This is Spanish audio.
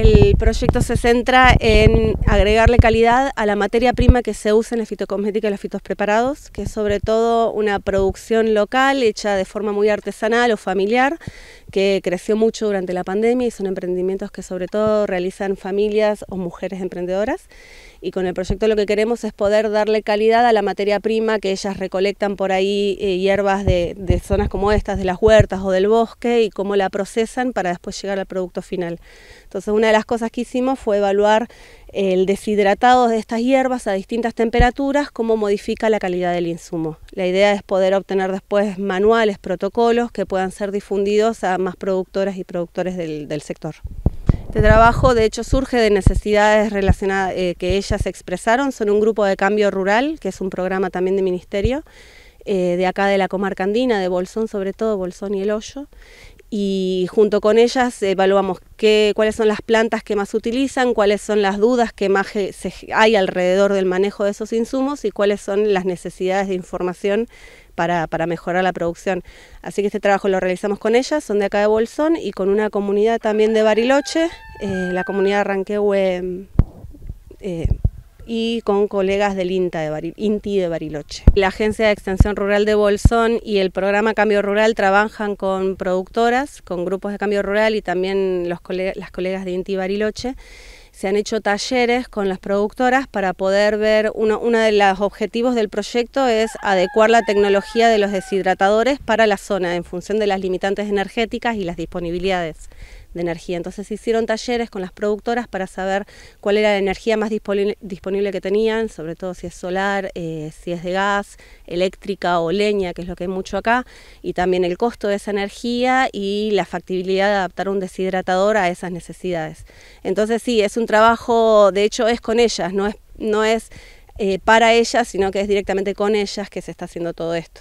El proyecto se centra en agregarle calidad a la materia prima que se usa en la fitocosmética y los fitos preparados, que es sobre todo una producción local hecha de forma muy artesanal o familiar, que creció mucho durante la pandemia y son emprendimientos que sobre todo realizan familias o mujeres emprendedoras y con el proyecto lo que queremos es poder darle calidad a la materia prima que ellas recolectan por ahí, eh, hierbas de, zonas como estas, de las huertas o del bosque, y cómo la procesan para después llegar al producto final. Entonces una de las cosas que hicimos fue evaluar el deshidratado de estas hierbas a distintas temperaturas, cómo modifica la calidad del insumo. La idea es poder obtener después manuales, protocolos que puedan ser difundidos a más productoras y productores del sector. Este trabajo, de hecho, surge de necesidades relacionadas eh, que ellas expresaron. Son un grupo de cambio rural, que es un programa también de ministerio, eh, de acá de la comarca andina, de Bolsón, sobre todo Bolsón y El Hoyo, y junto con ellas evaluamos qué, cuáles son las plantas que más utilizan, cuáles son las dudas que más hay alrededor del manejo de esos insumos y cuáles son las necesidades de información para, mejorar la producción. Así que este trabajo lo realizamos con ellas, son de acá de Bolsón y con una comunidad también de Bariloche, eh, la comunidad Ranquehue. Eh, y con colegas del de INTI de Bariloche. La Agencia de Extensión Rural de Bolsón y el programa Cambio Rural trabajan con productoras, con grupos de cambio rural y también las colegas de INTI Bariloche se han hecho talleres con las productoras para poder ver, uno, de los objetivos del proyecto es adecuar la tecnología de los deshidratadores para la zona en función de las limitantes energéticas y las disponibilidades energía. Entonces hicieron talleres con las productoras para saber cuál era la energía más disponible, que tenían, sobre todo si es solar, eh, si es de gas, eléctrica o leña, que es lo que hay mucho acá, y también el costo de esa energía y la factibilidad de adaptar un deshidratador a esas necesidades. Entonces sí, es un trabajo, de hecho es con ellas, no es, no es eh, para ellas, sino que es directamente con ellas que se está haciendo todo esto.